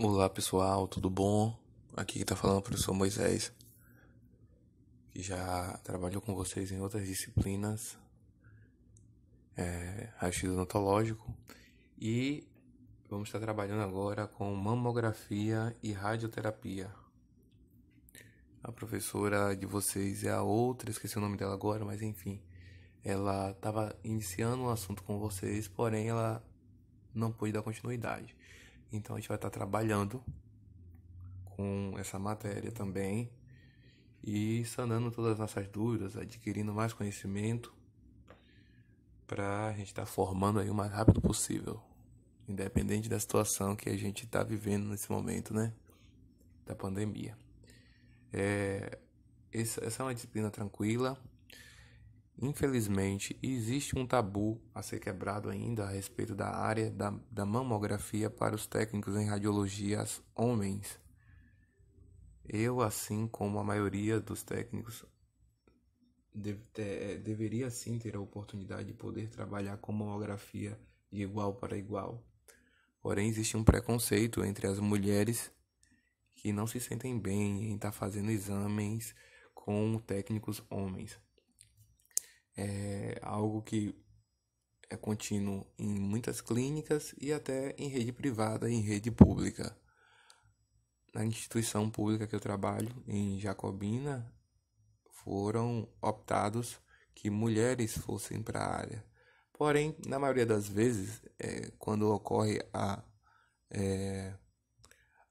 Olá pessoal, tudo bom? Aqui que tá falando é o professor Moisés, que já trabalhou com vocês em outras disciplinas, é, raio odontológico, e vamos estar trabalhando agora com mamografia e radioterapia. A professora de vocês é a outra, esqueci o nome dela agora, mas enfim, ela estava iniciando um assunto com vocês, porém ela não pôde dar continuidade. Então a gente vai estar tá trabalhando com essa matéria também e sanando todas as nossas dúvidas, adquirindo mais conhecimento para a gente estar tá formando aí o mais rápido possível, independente da situação que a gente está vivendo nesse momento, né? Da pandemia. É, essa é uma disciplina tranquila, Infelizmente, existe um tabu a ser quebrado ainda a respeito da área da, da mamografia para os técnicos em radiologia homens. Eu, assim como a maioria dos técnicos, deve ter, eh, deveria sim ter a oportunidade de poder trabalhar com mamografia de igual para igual. Porém, existe um preconceito entre as mulheres que não se sentem bem em estar tá fazendo exames com técnicos homens é algo que é contínuo em muitas clínicas e até em rede privada e em rede pública. Na instituição pública que eu trabalho, em Jacobina, foram optados que mulheres fossem para a área. Porém, na maioria das vezes, é, quando ocorre a, é,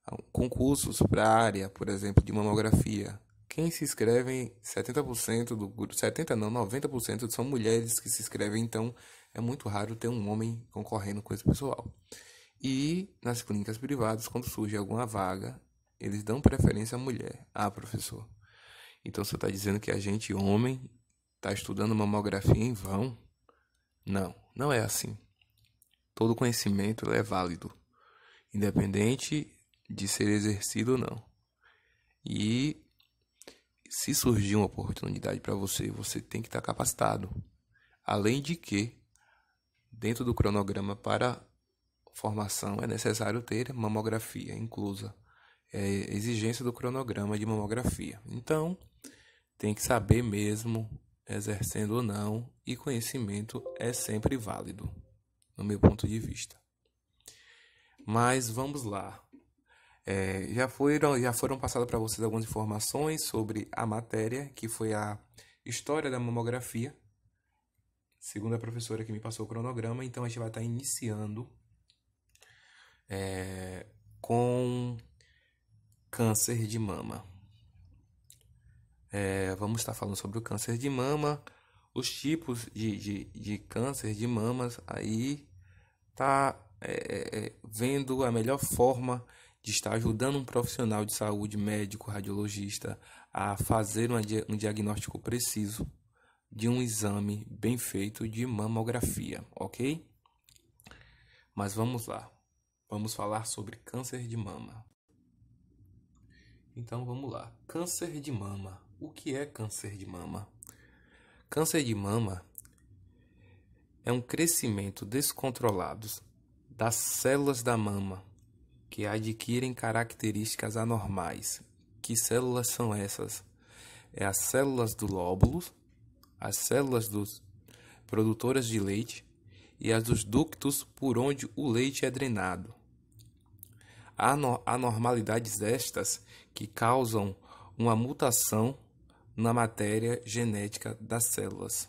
a concursos para a área, por exemplo, de mamografia, quem se inscreve, 70% do grupo, 70 não, 90% são mulheres que se inscrevem, então é muito raro ter um homem concorrendo com esse pessoal. E nas clínicas privadas, quando surge alguma vaga, eles dão preferência à mulher. Ah, professor. Então você está dizendo que a gente, homem, está estudando mamografia em vão? Não, não é assim. Todo conhecimento é válido, independente de ser exercido ou não. E se surgir uma oportunidade para você, você tem que estar tá capacitado. Além de que, dentro do cronograma para formação, é necessário ter mamografia inclusa. É exigência do cronograma de mamografia. Então, tem que saber mesmo, exercendo ou não, e conhecimento é sempre válido, no meu ponto de vista. Mas vamos lá. É, já, foram, já foram passadas para vocês algumas informações sobre a matéria, que foi a História da Mamografia, segundo a professora que me passou o cronograma. Então, a gente vai estar tá iniciando é, com câncer de mama. É, vamos estar tá falando sobre o câncer de mama, os tipos de, de, de câncer de mamas, aí tá é, é, é vendo a melhor forma de estar ajudando um profissional de saúde, médico, radiologista, a fazer um diagnóstico preciso de um exame bem feito de mamografia, ok? Mas vamos lá, vamos falar sobre câncer de mama. Então vamos lá, câncer de mama. O que é câncer de mama? Câncer de mama é um crescimento descontrolado das células da mama que adquirem características anormais. Que células são essas? É as células do lóbulo, as células dos produtoras de leite e as dos ductos por onde o leite é drenado. anormalidades estas que causam uma mutação na matéria genética das células.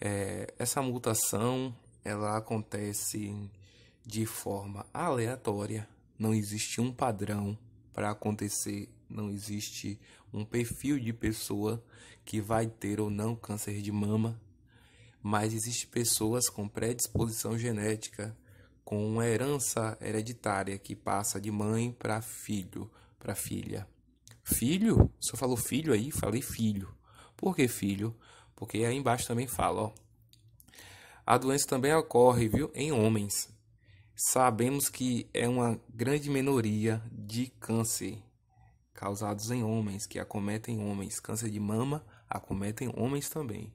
É, essa mutação ela acontece de forma aleatória não existe um padrão para acontecer, não existe um perfil de pessoa que vai ter ou não câncer de mama, mas existem pessoas com predisposição genética, com uma herança hereditária que passa de mãe para filho, para filha. Filho? Só falou filho aí? Falei filho. Por que filho? Porque aí embaixo também fala, ó. A doença também ocorre, viu, em homens, Sabemos que é uma grande minoria de câncer causados em homens, que acometem homens. Câncer de mama acometem homens também.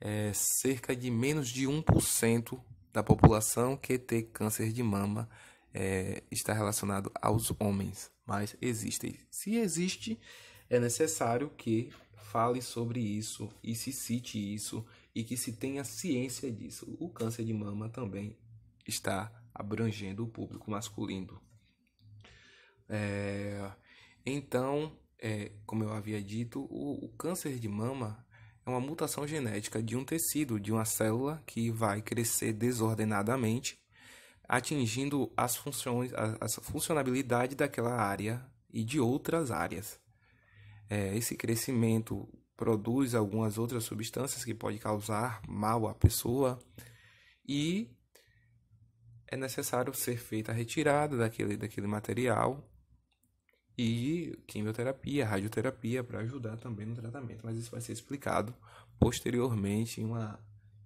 É cerca de menos de 1% da população que tem câncer de mama é, está relacionado aos homens, mas existe. Se existe, é necessário que fale sobre isso e se cite isso e que se tenha ciência disso. O câncer de mama também está abrangendo o público masculino. É, então, é, como eu havia dito, o, o câncer de mama é uma mutação genética de um tecido, de uma célula que vai crescer desordenadamente, atingindo as funções, a, a funcionalidade daquela área e de outras áreas. É, esse crescimento produz algumas outras substâncias que pode causar mal à pessoa e é necessário ser feita a retirada daquele, daquele material e quimioterapia, radioterapia para ajudar também no tratamento, mas isso vai ser explicado posteriormente em uma,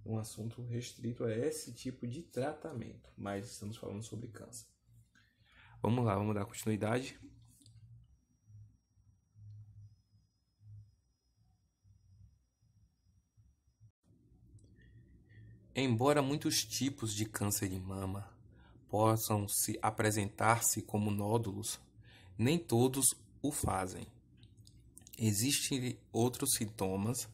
um assunto restrito a esse tipo de tratamento, mas estamos falando sobre câncer. Vamos lá, vamos dar continuidade. Embora muitos tipos de câncer de mama possam se apresentar-se como nódulos, nem todos o fazem. Existem outros sintomas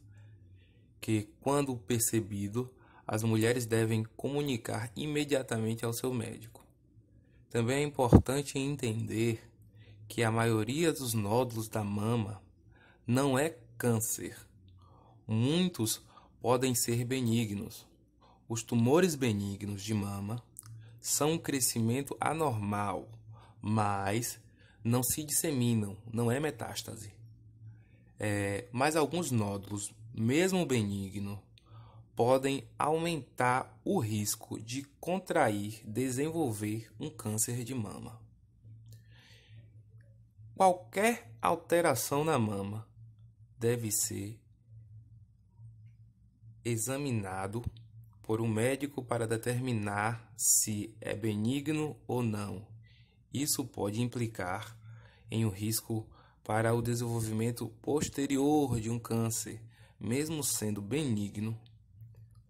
que, quando percebido, as mulheres devem comunicar imediatamente ao seu médico. Também é importante entender que a maioria dos nódulos da mama não é câncer. Muitos podem ser benignos os tumores benignos de mama são um crescimento anormal, mas não se disseminam, não é metástase. É, mas alguns nódulos, mesmo benigno, podem aumentar o risco de contrair, desenvolver um câncer de mama. Qualquer alteração na mama deve ser examinado por um médico para determinar se é benigno ou não. Isso pode implicar em um risco para o desenvolvimento posterior de um câncer, mesmo sendo benigno.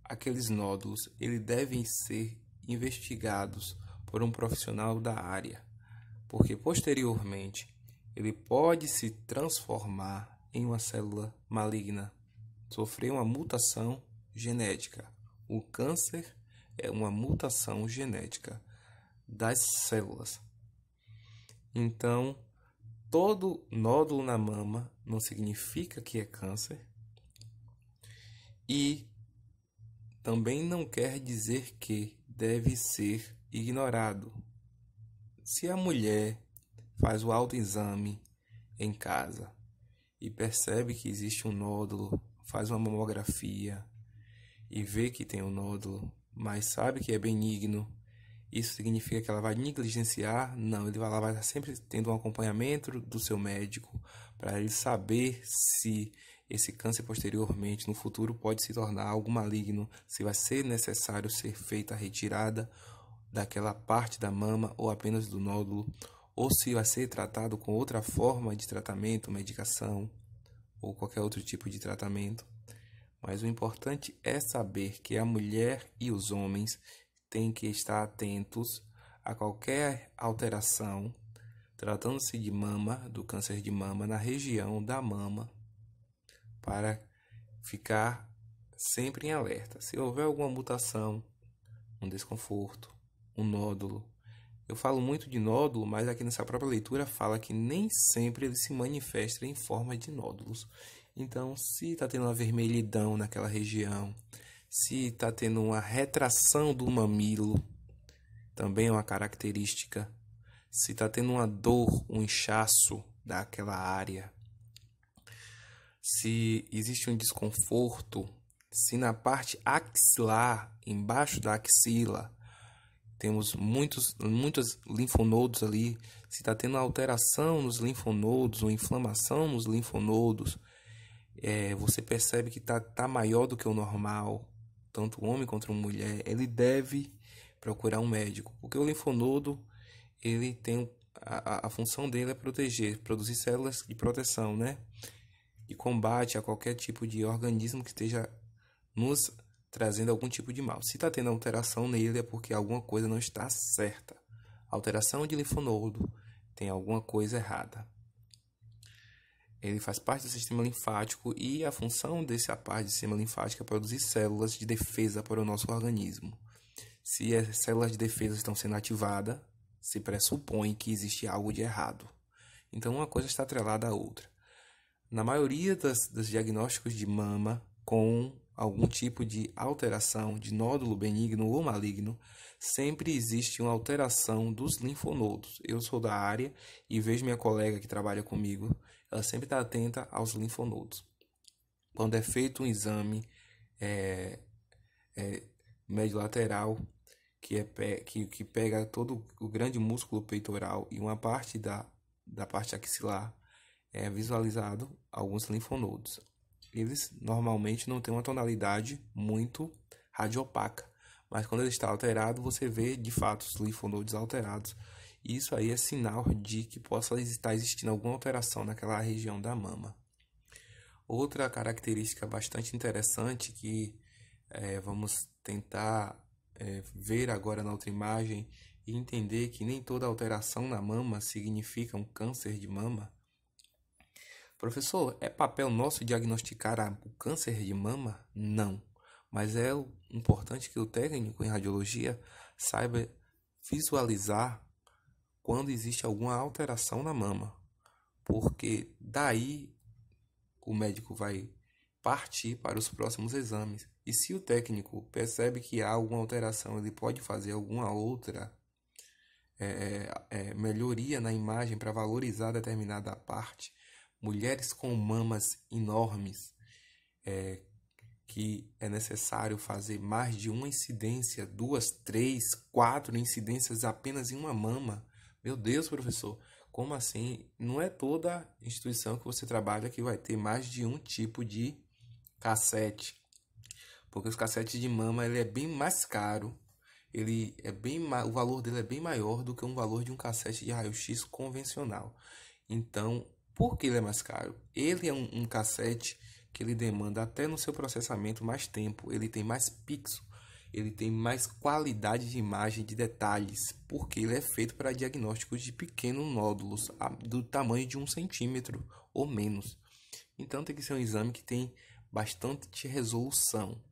Aqueles nódulos ele devem ser investigados por um profissional da área, porque posteriormente ele pode se transformar em uma célula maligna, sofrer uma mutação genética. O câncer é uma mutação genética das células. Então, todo nódulo na mama não significa que é câncer e também não quer dizer que deve ser ignorado. Se a mulher faz o autoexame em casa e percebe que existe um nódulo, faz uma mamografia, e vê que tem um nódulo, mas sabe que é benigno, isso significa que ela vai negligenciar? Não, ele vai, lá, vai estar sempre tendo um acompanhamento do seu médico para ele saber se esse câncer posteriormente no futuro pode se tornar algo maligno, se vai ser necessário ser feita a retirada daquela parte da mama ou apenas do nódulo, ou se vai ser tratado com outra forma de tratamento, medicação ou qualquer outro tipo de tratamento. Mas o importante é saber que a mulher e os homens têm que estar atentos a qualquer alteração, tratando-se de mama, do câncer de mama, na região da mama, para ficar sempre em alerta. Se houver alguma mutação, um desconforto, um nódulo, eu falo muito de nódulo, mas aqui nessa própria leitura fala que nem sempre ele se manifesta em forma de nódulos. Então, se está tendo uma vermelhidão naquela região, se está tendo uma retração do mamilo, também é uma característica. Se está tendo uma dor, um inchaço daquela área, se existe um desconforto, se na parte axilar, embaixo da axila, temos muitos, muitos linfonodos ali, se está tendo alteração nos linfonodos ou inflamação nos linfonodos, é, você percebe que tá, tá maior do que o normal, tanto homem quanto mulher. Ele deve procurar um médico, porque o linfonodo ele tem a, a função dele é proteger, produzir células de proteção, né? De combate a qualquer tipo de organismo que esteja nos trazendo algum tipo de mal. Se está tendo alteração nele é porque alguma coisa não está certa. Alteração de linfonodo tem alguma coisa errada. Ele faz parte do sistema linfático e a função dessa parte do sistema linfático é produzir células de defesa para o nosso organismo. Se as células de defesa estão sendo ativadas, se pressupõe que existe algo de errado. Então, uma coisa está atrelada à outra. Na maioria das, dos diagnósticos de mama com algum tipo de alteração de nódulo benigno ou maligno, sempre existe uma alteração dos linfonodos. Eu sou da área e vejo minha colega que trabalha comigo ela sempre está atenta aos linfonodos. Quando é feito um exame é, é, que, é, que, que pega todo o grande músculo peitoral e uma parte da, da parte axilar, é visualizado alguns linfonodos. Eles normalmente não têm uma tonalidade muito radiopaca, mas quando ele está alterado, você vê de fato os linfonodos alterados isso aí é sinal de que possa estar existindo alguma alteração naquela região da mama. Outra característica bastante interessante que é, vamos tentar é, ver agora na outra imagem e entender que nem toda alteração na mama significa um câncer de mama. Professor, é papel nosso diagnosticar o câncer de mama? Não, mas é importante que o técnico em radiologia saiba visualizar quando existe alguma alteração na mama, porque daí o médico vai partir para os próximos exames. E se o técnico percebe que há alguma alteração, ele pode fazer alguma outra é, é, é melhoria na imagem para valorizar determinada parte. Mulheres com mamas enormes, é, que é necessário fazer mais de uma incidência, duas, três, quatro incidências apenas em uma mama. Meu Deus, professor, como assim? Não é toda instituição que você trabalha que vai ter mais de um tipo de cassete. Porque os cassetes de mama ele é bem mais caro. Ele é bem o valor dele é bem maior do que um valor de um cassete de raio-x convencional. Então, por que ele é mais caro? Ele é um, um cassete que ele demanda até no seu processamento mais tempo, ele tem mais pixels ele tem mais qualidade de imagem de detalhes, porque ele é feito para diagnósticos de pequenos nódulos, do tamanho de um centímetro ou menos. Então tem que ser um exame que tem bastante resolução.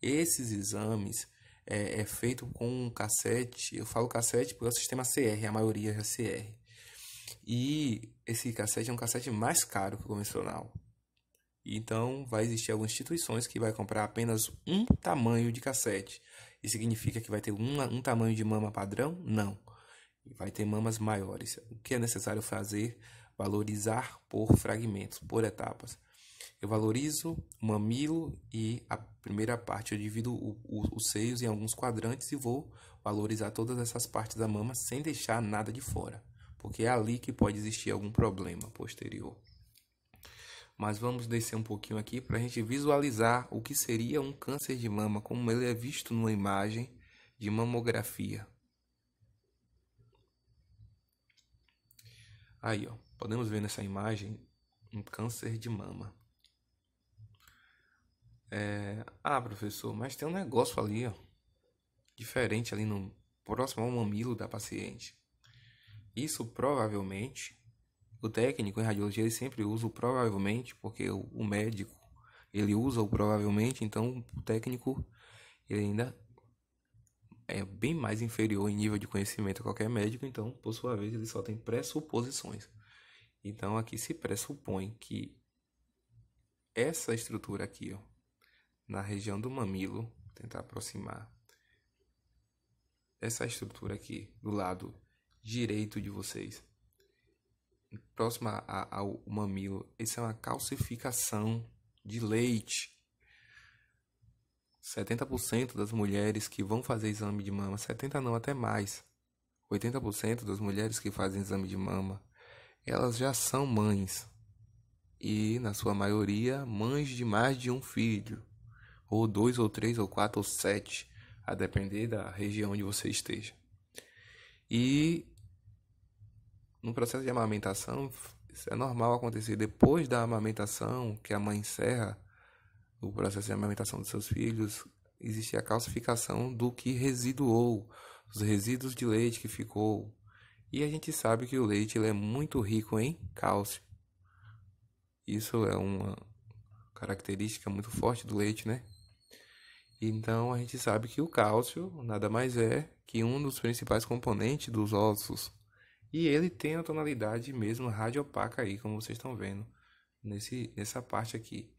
Esses exames é, é feito com um cassete, eu falo cassete porque é o sistema CR, a maioria é CR. E esse cassete é um cassete mais caro que o convencional. Então vai existir algumas instituições que vai comprar apenas um tamanho de cassete. Isso significa que vai ter um, um tamanho de mama padrão? Não. Vai ter mamas maiores. O que é necessário fazer? Valorizar por fragmentos, por etapas. Eu valorizo o mamilo e a primeira parte eu divido o, o, os seios em alguns quadrantes e vou valorizar todas essas partes da mama sem deixar nada de fora, porque é ali que pode existir algum problema posterior mas vamos descer um pouquinho aqui para a gente visualizar o que seria um câncer de mama, como ele é visto numa imagem de mamografia. Aí, ó, podemos ver nessa imagem um câncer de mama. É... Ah, professor, mas tem um negócio ali, ó, diferente ali no próximo ao mamilo da paciente. Isso provavelmente o técnico em radiologia ele sempre usa o provavelmente, porque o médico ele usa o provavelmente, então o técnico ele ainda é bem mais inferior em nível de conhecimento a qualquer médico, então por sua vez ele só tem pressuposições. Então aqui se pressupõe que essa estrutura aqui, ó, na região do mamilo, tentar aproximar essa estrutura aqui do lado direito de vocês próxima ao mamilo. Isso é uma calcificação de leite. 70% das mulheres que vão fazer exame de mama, 70 não, até mais. 80% das mulheres que fazem exame de mama, elas já são mães. E na sua maioria, mães de mais de um filho, ou dois ou três ou quatro ou sete, a depender da região onde você esteja. E no processo de amamentação, é normal acontecer depois da amamentação, que a mãe encerra o processo de amamentação dos seus filhos, existe a calcificação do que residuou, os resíduos de leite que ficou. E a gente sabe que o leite ele é muito rico em cálcio. Isso é uma característica muito forte do leite, né? Então a gente sabe que o cálcio nada mais é que um dos principais componentes dos ossos. E ele tem a tonalidade mesmo rádio opaca aí, como vocês estão vendo nesse, nessa parte aqui.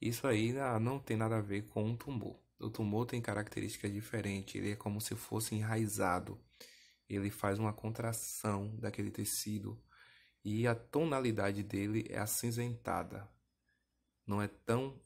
Isso aí ah, não tem nada a ver com um tumor. O tumor tem características diferentes, ele é como se fosse enraizado. Ele faz uma contração daquele tecido e a tonalidade dele é acinzentada. Não é tão